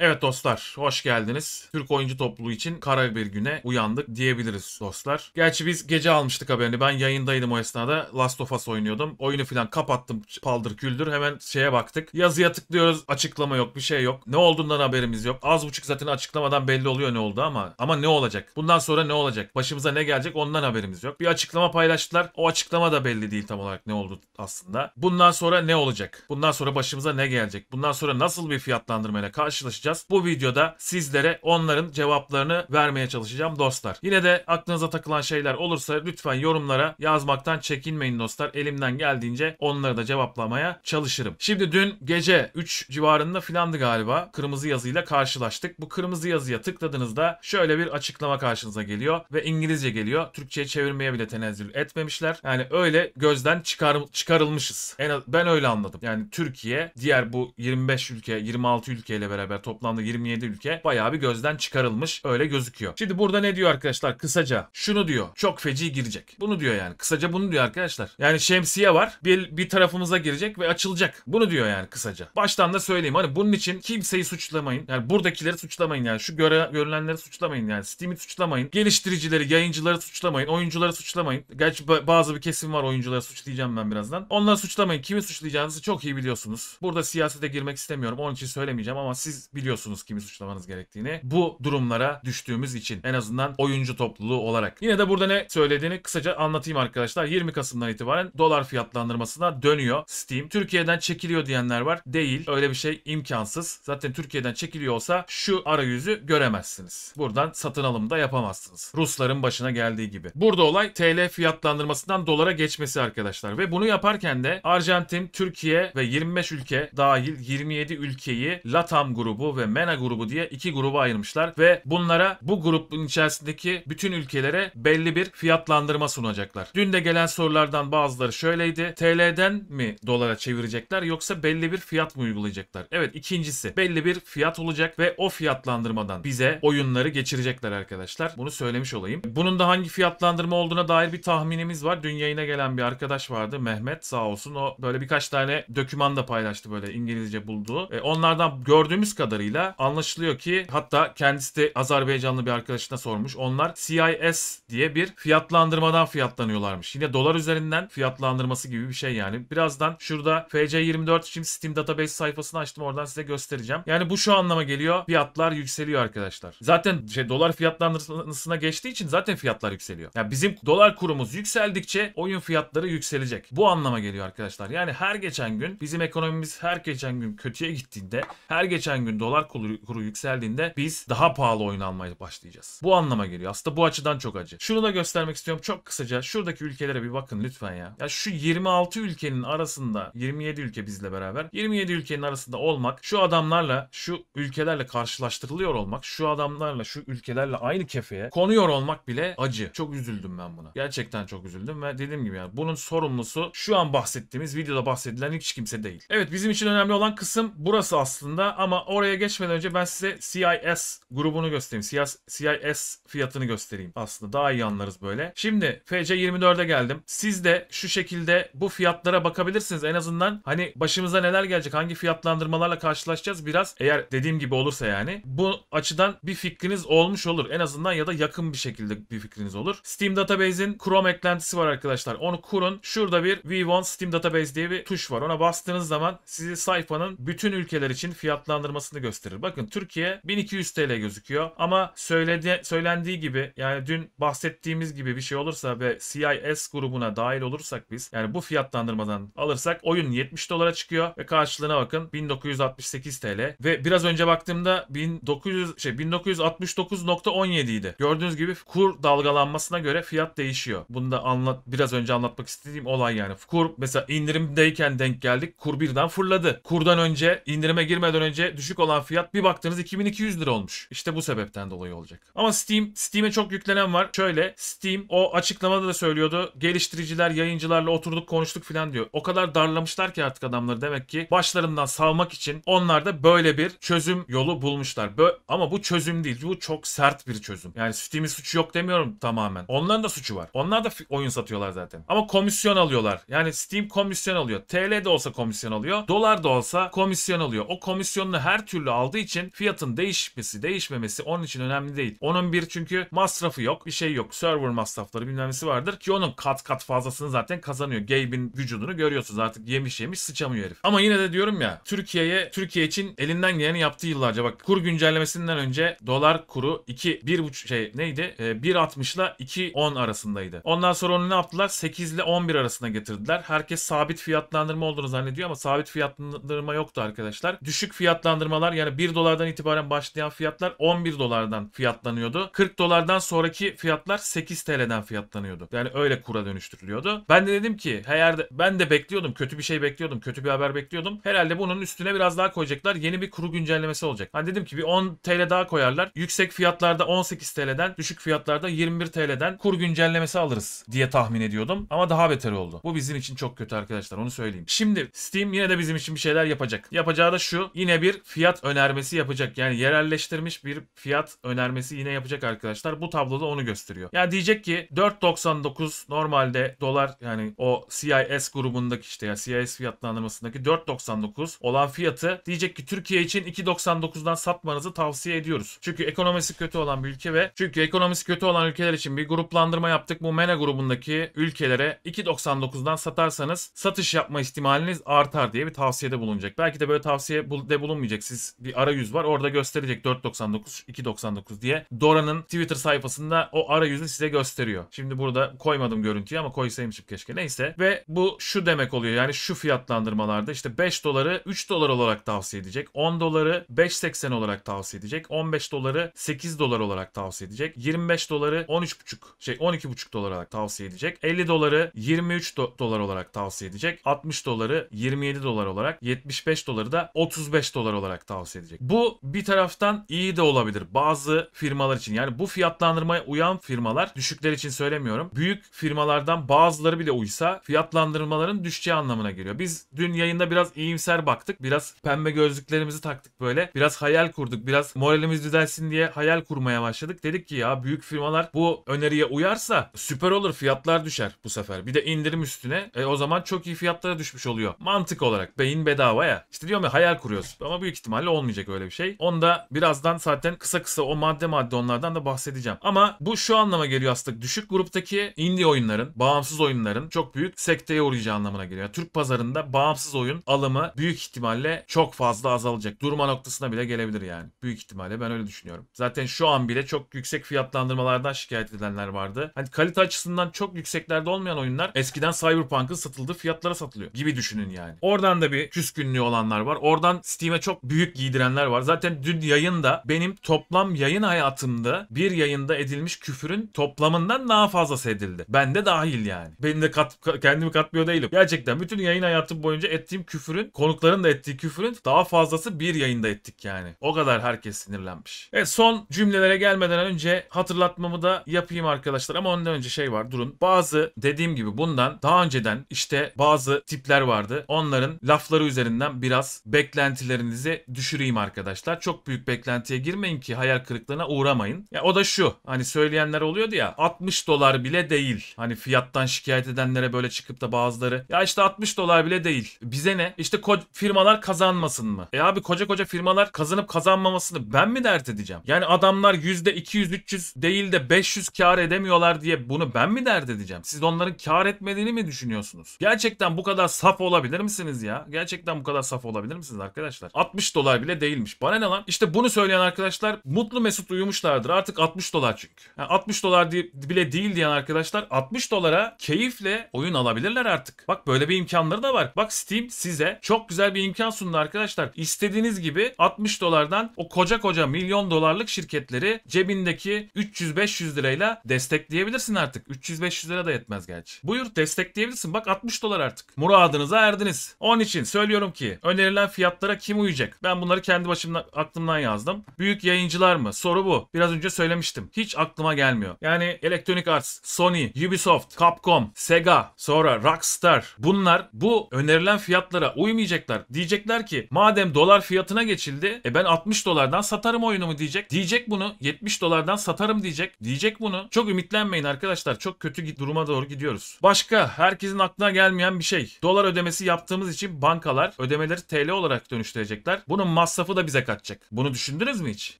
Evet dostlar hoş geldiniz. Türk oyuncu topluluğu için kara bir güne uyandık diyebiliriz dostlar. Gerçi biz gece almıştık haberini. Ben yayındaydım o esnada. Last of Us oynuyordum. Oyunu falan kapattım paldır küldür. Hemen şeye baktık. Yazıya tıklıyoruz. Açıklama yok bir şey yok. Ne olduğundan haberimiz yok. Az buçuk zaten açıklamadan belli oluyor ne oldu ama. Ama ne olacak? Bundan sonra ne olacak? Başımıza ne gelecek ondan haberimiz yok. Bir açıklama paylaştılar. O açıklama da belli değil tam olarak ne oldu aslında. Bundan sonra ne olacak? Bundan sonra başımıza ne gelecek? Bundan sonra nasıl bir fiyatlandırmayla karşılaşacağız? yapacağız. Bu videoda sizlere onların cevaplarını vermeye çalışacağım dostlar. Yine de aklınıza takılan şeyler olursa lütfen yorumlara yazmaktan çekinmeyin dostlar. Elimden geldiğince onları da cevaplamaya çalışırım. Şimdi dün gece 3 civarında filandı galiba. Kırmızı yazıyla karşılaştık. Bu kırmızı yazıya tıkladığınızda şöyle bir açıklama karşınıza geliyor ve İngilizce geliyor. Türkçe'ye çevirmeye bile tenezzül etmemişler. Yani öyle gözden çıkar, çıkarılmışız. En ben öyle anladım. Yani Türkiye diğer bu 25 ülke 26 ülkeyle beraber top toplamda 27 ülke bayağı bir gözden çıkarılmış öyle gözüküyor. Şimdi burada ne diyor arkadaşlar kısaca? Şunu diyor. Çok feci girecek. Bunu diyor yani. Kısaca bunu diyor arkadaşlar. Yani şemsiye var. Bir, bir tarafımıza girecek ve açılacak. Bunu diyor yani kısaca. Baştan da söyleyeyim. Hani bunun için kimseyi suçlamayın. Yani buradakileri suçlamayın yani. Şu göre, görülenleri suçlamayın yani. Steam'i suçlamayın. Geliştiricileri, yayıncıları suçlamayın. Oyuncuları suçlamayın. Gerçi bazı bir kesim var oyuncuları suçlayacağım ben birazdan. Onları suçlamayın. Kimi suçlayacağınızı çok iyi biliyorsunuz. Burada siyasete girmek istemiyorum. Onun için söylemeyeceğim ama siz biliyorsunuz biliyorsunuz kimi suçlamanız gerektiğini. Bu durumlara düştüğümüz için en azından oyuncu topluluğu olarak. Yine de burada ne söylediğini kısaca anlatayım arkadaşlar. 20 Kasım'dan itibaren dolar fiyatlandırmasına dönüyor Steam. Türkiye'den çekiliyor diyenler var. Değil. Öyle bir şey imkansız. Zaten Türkiye'den çekiliyor olsa şu arayüzü göremezsiniz. Buradan satın alım da yapamazsınız. Rusların başına geldiği gibi. Burada olay TL fiyatlandırmasından dolara geçmesi arkadaşlar ve bunu yaparken de Arjantin, Türkiye ve 25 ülke dahil 27 ülkeyi LATAM grubu ve MENA grubu diye iki gruba ayırmışlar ve bunlara bu grubun içerisindeki bütün ülkelere belli bir fiyatlandırma sunacaklar. Dün de gelen sorulardan bazıları şöyleydi. TL'den mi dolara çevirecekler yoksa belli bir fiyat mı uygulayacaklar? Evet ikincisi belli bir fiyat olacak ve o fiyatlandırmadan bize oyunları geçirecekler arkadaşlar. Bunu söylemiş olayım. Bunun da hangi fiyatlandırma olduğuna dair bir tahminimiz var. Dün yayına gelen bir arkadaş vardı Mehmet sağ olsun. O böyle birkaç tane döküman da paylaştı böyle İngilizce bulduğu. E, onlardan gördüğümüz kadar kadarıyla anlaşılıyor ki hatta kendisi de Azerbaycanlı bir arkadaşına sormuş. Onlar CIS diye bir fiyatlandırmadan fiyatlanıyorlarmış. Yine dolar üzerinden fiyatlandırması gibi bir şey yani. Birazdan şurada FC24 için Steam Database sayfasını açtım. Oradan size göstereceğim. Yani bu şu anlama geliyor. Fiyatlar yükseliyor arkadaşlar. Zaten şey dolar fiyatlandırmasına geçtiği için zaten fiyatlar yükseliyor. Yani bizim dolar kurumuz yükseldikçe oyun fiyatları yükselecek. Bu anlama geliyor arkadaşlar. Yani her geçen gün bizim ekonomimiz her geçen gün kötüye gittiğinde her geçen gün dolar dolar kuru, kuru yükseldiğinde biz daha pahalı oyun almaya başlayacağız. Bu anlama geliyor. Aslında bu açıdan çok acı. Şunu da göstermek istiyorum çok kısaca. Şuradaki ülkelere bir bakın lütfen ya. Ya şu 26 ülkenin arasında 27 ülke bizle beraber 27 ülkenin arasında olmak şu adamlarla şu ülkelerle karşılaştırılıyor olmak şu adamlarla şu ülkelerle aynı kefeye konuyor olmak bile acı. Çok üzüldüm ben buna. Gerçekten çok üzüldüm ve dediğim gibi yani bunun sorumlusu şu an bahsettiğimiz videoda bahsedilen hiç kimse değil. Evet bizim için önemli olan kısım burası aslında ama oraya geçmeden önce ben size CIS grubunu göstereyim. CIS, CIS fiyatını göstereyim. Aslında daha iyi anlarız böyle. Şimdi FC24'e geldim. Siz de şu şekilde bu fiyatlara bakabilirsiniz. En azından hani başımıza neler gelecek, hangi fiyatlandırmalarla karşılaşacağız biraz eğer dediğim gibi olursa yani. Bu açıdan bir fikriniz olmuş olur. En azından ya da yakın bir şekilde bir fikriniz olur. Steam Database'in Chrome eklentisi var arkadaşlar. Onu kurun. Şurada bir We Want Steam Database diye bir tuş var. Ona bastığınız zaman sizi sayfanın bütün ülkeler için fiyatlandırmasını gösteriyor gösterir. Bakın Türkiye 1200 TL gözüküyor ama söyledi, söylendiği gibi yani dün bahsettiğimiz gibi bir şey olursa ve CIS grubuna dahil olursak biz yani bu fiyatlandırmadan alırsak oyun 70 dolara çıkıyor ve karşılığına bakın 1968 TL ve biraz önce baktığımda 1900 şey 1969.17 idi. Gördüğünüz gibi kur dalgalanmasına göre fiyat değişiyor. Bunu da anlat biraz önce anlatmak istediğim olay yani. Kur mesela indirimdeyken denk geldik. Kur birden fırladı. Kurdan önce indirime girmeden önce düşük olan fiyat bir baktınız 2200 lira olmuş. İşte bu sebepten dolayı olacak. Ama Steam, Steam'e çok yüklenen var. Şöyle Steam o açıklamada da söylüyordu. Geliştiriciler, yayıncılarla oturduk konuştuk falan diyor. O kadar darlamışlar ki artık adamları demek ki başlarından salmak için onlar da böyle bir çözüm yolu bulmuşlar. Bö ama bu çözüm değil. Bu çok sert bir çözüm. Yani Steam'in suçu yok demiyorum tamamen. Onların da suçu var. Onlar da oyun satıyorlar zaten. Ama komisyon alıyorlar. Yani Steam komisyon alıyor. TL de olsa komisyon alıyor. Dolar da olsa komisyon alıyor. O komisyonunu her türlü türlü aldığı için fiyatın değişmesi değişmemesi onun için önemli değil. Onun bir çünkü masrafı yok bir şey yok. Server masrafları bilmem vardır ki onun kat kat fazlasını zaten kazanıyor. Gabe'in vücudunu görüyorsunuz artık yemiş yemiş sıçamıyor herif. Ama yine de diyorum ya Türkiye'ye Türkiye için elinden geleni yaptığı yıllarca bak kur güncellemesinden önce dolar kuru 2 1.5 şey neydi? E, ee, 1.60 ile 2.10 arasındaydı. Ondan sonra onu ne yaptılar? 8 ile 11 arasına getirdiler. Herkes sabit fiyatlandırma olduğunu zannediyor ama sabit fiyatlandırma yoktu arkadaşlar. Düşük fiyatlandırmalar yani 1 dolardan itibaren başlayan fiyatlar 11 dolardan fiyatlanıyordu. 40 dolardan sonraki fiyatlar 8 TL'den fiyatlanıyordu. Yani öyle kura dönüştürülüyordu. Ben de dedim ki eğer de, ben de bekliyordum. Kötü bir şey bekliyordum. Kötü bir haber bekliyordum. Herhalde bunun üstüne biraz daha koyacaklar. Yeni bir kuru güncellemesi olacak. Hani dedim ki bir 10 TL daha koyarlar. Yüksek fiyatlarda 18 TL'den, düşük fiyatlarda 21 TL'den kur güncellemesi alırız diye tahmin ediyordum. Ama daha beter oldu. Bu bizim için çok kötü arkadaşlar onu söyleyeyim. Şimdi Steam yine de bizim için bir şeyler yapacak. Yapacağı da şu. Yine bir fiyat önermesi yapacak. Yani yerelleştirmiş bir fiyat önermesi yine yapacak arkadaşlar. Bu tabloda onu gösteriyor. Yani diyecek ki 4.99 normalde dolar yani o CIS grubundaki işte ya CIS fiyatlandırmasındaki 4.99 olan fiyatı diyecek ki Türkiye için 2.99'dan satmanızı tavsiye ediyoruz. Çünkü ekonomisi kötü olan bir ülke ve çünkü ekonomisi kötü olan ülkeler için bir gruplandırma yaptık. Bu MENA grubundaki ülkelere 2.99'dan satarsanız satış yapma ihtimaliniz artar diye bir tavsiyede bulunacak. Belki de böyle tavsiye de bulunmayacak. Siz bir arayüz var. Orada gösterecek 4.99, 2.99 diye. Dora'nın Twitter sayfasında o arayüzü size gösteriyor. Şimdi burada koymadım görüntüyü ama koysaymışım keşke. Neyse. Ve bu şu demek oluyor. Yani şu fiyatlandırmalarda işte 5 doları 3 dolar olarak tavsiye edecek. 10 doları 5.80 olarak tavsiye edecek. 15 doları 8 dolar olarak tavsiye edecek. 25 doları 13.5 şey 12.5 dolar olarak tavsiye edecek. 50 doları 23 do- dolar olarak tavsiye edecek. 60 doları 27 dolar olarak. 75 doları da 35 dolar olarak tavsiye tavsiye edecek. Bu bir taraftan iyi de olabilir bazı firmalar için. Yani bu fiyatlandırmaya uyan firmalar düşükler için söylemiyorum. Büyük firmalardan bazıları bile uysa fiyatlandırmaların düşeceği anlamına geliyor. Biz dün yayında biraz iyimser baktık. Biraz pembe gözlüklerimizi taktık böyle. Biraz hayal kurduk. Biraz moralimiz düzelsin diye hayal kurmaya başladık. Dedik ki ya büyük firmalar bu öneriye uyarsa süper olur fiyatlar düşer bu sefer. Bir de indirim üstüne e, o zaman çok iyi fiyatlara düşmüş oluyor. Mantık olarak beyin bedava ya. İşte diyorum ya hayal kuruyoruz ama büyük ihtimalle ihtimalle olmayacak öyle bir şey. Onu da birazdan zaten kısa kısa o madde madde onlardan da bahsedeceğim. Ama bu şu anlama geliyor aslında. Düşük gruptaki indie oyunların, bağımsız oyunların çok büyük sekteye uğrayacağı anlamına geliyor. Türk pazarında bağımsız oyun alımı büyük ihtimalle çok fazla azalacak. Durma noktasına bile gelebilir yani. Büyük ihtimalle ben öyle düşünüyorum. Zaten şu an bile çok yüksek fiyatlandırmalardan şikayet edilenler vardı. Hani kalite açısından çok yükseklerde olmayan oyunlar eskiden Cyberpunk'ın satıldığı fiyatlara satılıyor gibi düşünün yani. Oradan da bir küskünlüğü olanlar var. Oradan Steam'e çok büyük giydirenler var. Zaten dün yayında benim toplam yayın hayatımda bir yayında edilmiş küfürün toplamından daha fazla edildi. Ben de dahil yani. Benim de kat, kendimi katmıyor değilim. Gerçekten bütün yayın hayatım boyunca ettiğim küfürün, konukların da ettiği küfürün daha fazlası bir yayında ettik yani. O kadar herkes sinirlenmiş. Evet son cümlelere gelmeden önce hatırlatmamı da yapayım arkadaşlar ama ondan önce şey var durun. Bazı dediğim gibi bundan daha önceden işte bazı tipler vardı. Onların lafları üzerinden biraz beklentilerinizi düşün düşüreyim arkadaşlar. Çok büyük beklentiye girmeyin ki hayal kırıklığına uğramayın. Ya o da şu hani söyleyenler oluyordu ya 60 dolar bile değil. Hani fiyattan şikayet edenlere böyle çıkıp da bazıları ya işte 60 dolar bile değil. Bize ne? İşte firmalar kazanmasın mı? E abi koca koca firmalar kazanıp kazanmamasını ben mi dert edeceğim? Yani adamlar %200-300 değil de 500 kar edemiyorlar diye bunu ben mi dert edeceğim? Siz onların kar etmediğini mi düşünüyorsunuz? Gerçekten bu kadar saf olabilir misiniz ya? Gerçekten bu kadar saf olabilir misiniz arkadaşlar? 60 dolar dolar bile değilmiş. Bana ne lan? İşte bunu söyleyen arkadaşlar mutlu mesut uyumuşlardır. Artık 60 dolar çünkü. Yani 60 dolar bile değil diyen arkadaşlar 60 dolara keyifle oyun alabilirler artık. Bak böyle bir imkanları da var. Bak Steam size çok güzel bir imkan sundu arkadaşlar. İstediğiniz gibi 60 dolardan o koca koca milyon dolarlık şirketleri cebindeki 300-500 lirayla destekleyebilirsin artık. 300-500 lira da yetmez gerçi. Buyur destekleyebilirsin. Bak 60 dolar artık. Muradınıza erdiniz. Onun için söylüyorum ki önerilen fiyatlara kim uyacak? Ben bunu bunları kendi başımdan aklımdan yazdım. Büyük yayıncılar mı? Soru bu. Biraz önce söylemiştim. Hiç aklıma gelmiyor. Yani Electronic Arts, Sony, Ubisoft, Capcom, Sega, sonra Rockstar bunlar bu önerilen fiyatlara uymayacaklar. Diyecekler ki madem dolar fiyatına geçildi e ben 60 dolardan satarım oyunumu diyecek. Diyecek bunu 70 dolardan satarım diyecek. Diyecek bunu. Çok ümitlenmeyin arkadaşlar. Çok kötü duruma doğru gidiyoruz. Başka herkesin aklına gelmeyen bir şey. Dolar ödemesi yaptığımız için bankalar ödemeleri TL olarak dönüştürecekler. Bunun masrafı da bize kaçacak. Bunu düşündünüz mü hiç?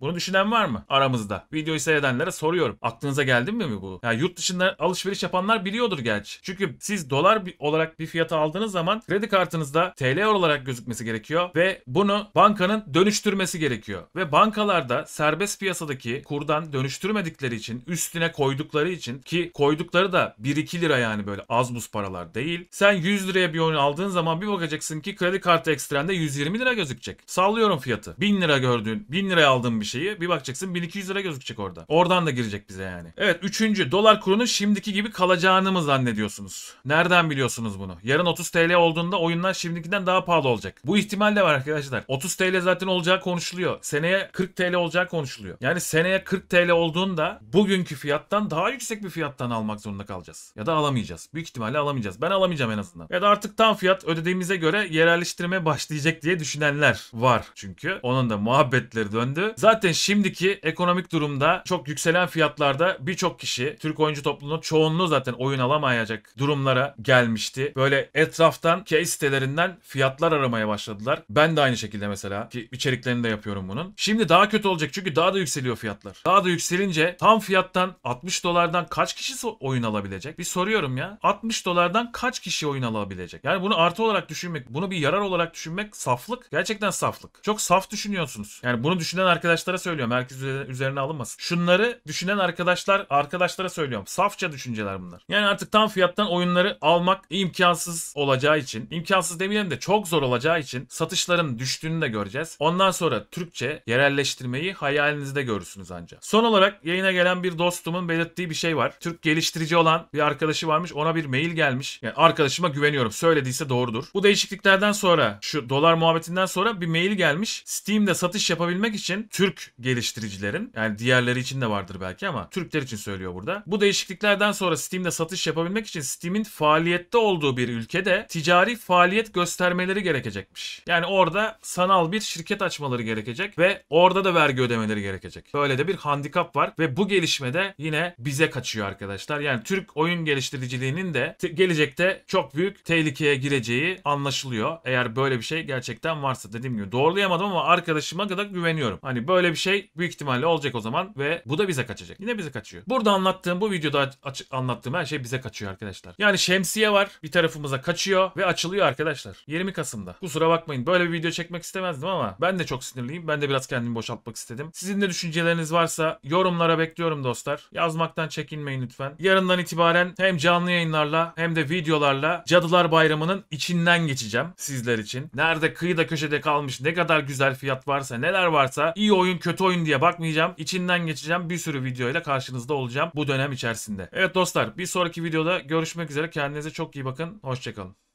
Bunu düşünen var mı aramızda? Videoyu seyredenlere soruyorum. Aklınıza geldi mi bu? Ya yani yurt dışında alışveriş yapanlar biliyordur gerçi. Çünkü siz dolar olarak bir fiyata aldığınız zaman kredi kartınızda TL olarak gözükmesi gerekiyor ve bunu bankanın dönüştürmesi gerekiyor. Ve bankalarda serbest piyasadaki kurdan dönüştürmedikleri için üstüne koydukları için ki koydukları da 1-2 lira yani böyle az buz paralar değil. Sen 100 liraya bir oyun aldığın zaman bir bakacaksın ki kredi kartı ekstrende 120 lira gözükecek. Sallıyorum söylüyorum fiyatı. 1000 lira gördüğün, 1000 liraya aldığın bir şeyi bir bakacaksın 1200 lira gözükecek orada. Oradan da girecek bize yani. Evet üçüncü dolar kurunun şimdiki gibi kalacağını mı zannediyorsunuz? Nereden biliyorsunuz bunu? Yarın 30 TL olduğunda oyunlar şimdikinden daha pahalı olacak. Bu ihtimal de var arkadaşlar. 30 TL zaten olacağı konuşuluyor. Seneye 40 TL olacağı konuşuluyor. Yani seneye 40 TL olduğunda bugünkü fiyattan daha yüksek bir fiyattan almak zorunda kalacağız. Ya da alamayacağız. Büyük ihtimalle alamayacağız. Ben alamayacağım en azından. Ya da artık tam fiyat ödediğimize göre yerelleştirme başlayacak diye düşünenler var çünkü. Onun da muhabbetleri döndü. Zaten şimdiki ekonomik durumda çok yükselen fiyatlarda birçok kişi Türk oyuncu topluluğunun çoğunluğu zaten oyun alamayacak durumlara gelmişti. Böyle etraftan case sitelerinden fiyatlar aramaya başladılar. Ben de aynı şekilde mesela ki içeriklerini de yapıyorum bunun. Şimdi daha kötü olacak çünkü daha da yükseliyor fiyatlar. Daha da yükselince tam fiyattan 60 dolardan kaç kişi oyun alabilecek? Bir soruyorum ya. 60 dolardan kaç kişi oyun alabilecek? Yani bunu artı olarak düşünmek, bunu bir yarar olarak düşünmek saflık. Gerçekten saflık. Çok saf düşünüyorsunuz. Yani bunu düşünen arkadaşlara söylüyorum. Herkes üzerine alınmasın. Şunları düşünen arkadaşlar arkadaşlara söylüyorum. Safça düşünceler bunlar. Yani artık tam fiyattan oyunları almak imkansız olacağı için, imkansız demeyelim de çok zor olacağı için satışların düştüğünü de göreceğiz. Ondan sonra Türkçe yerelleştirmeyi hayalinizde görürsünüz ancak. Son olarak yayına gelen bir dostumun belirttiği bir şey var. Türk geliştirici olan bir arkadaşı varmış. Ona bir mail gelmiş. Yani arkadaşıma güveniyorum. Söylediyse doğrudur. Bu değişikliklerden sonra şu dolar muhabbetinden sonra bir mail gelmiş gelmiş. Steam'de satış yapabilmek için Türk geliştiricilerin yani diğerleri için de vardır belki ama Türkler için söylüyor burada. Bu değişikliklerden sonra Steam'de satış yapabilmek için Steam'in faaliyette olduğu bir ülkede ticari faaliyet göstermeleri gerekecekmiş. Yani orada sanal bir şirket açmaları gerekecek ve orada da vergi ödemeleri gerekecek. Böyle de bir handikap var ve bu gelişmede yine bize kaçıyor arkadaşlar. Yani Türk oyun geliştiriciliğinin de gelecekte çok büyük tehlikeye gireceği anlaşılıyor. Eğer böyle bir şey gerçekten varsa dediğim gibi doğru sağlayamadım ama arkadaşıma kadar güveniyorum. Hani böyle bir şey büyük ihtimalle olacak o zaman ve bu da bize kaçacak. Yine bize kaçıyor. Burada anlattığım bu videoda anlattığım her şey bize kaçıyor arkadaşlar. Yani şemsiye var bir tarafımıza kaçıyor ve açılıyor arkadaşlar. 20 Kasım'da. Kusura bakmayın böyle bir video çekmek istemezdim ama ben de çok sinirliyim. Ben de biraz kendimi boşaltmak istedim. Sizin de düşünceleriniz varsa yorumlara bekliyorum dostlar. Yazmaktan çekinmeyin lütfen. Yarından itibaren hem canlı yayınlarla hem de videolarla Cadılar Bayramı'nın içinden geçeceğim sizler için. Nerede kıyıda köşede kalmış ne kadar kadar güzel fiyat varsa neler varsa iyi oyun kötü oyun diye bakmayacağım. İçinden geçeceğim bir sürü videoyla karşınızda olacağım bu dönem içerisinde. Evet dostlar bir sonraki videoda görüşmek üzere. Kendinize çok iyi bakın. Hoşçakalın.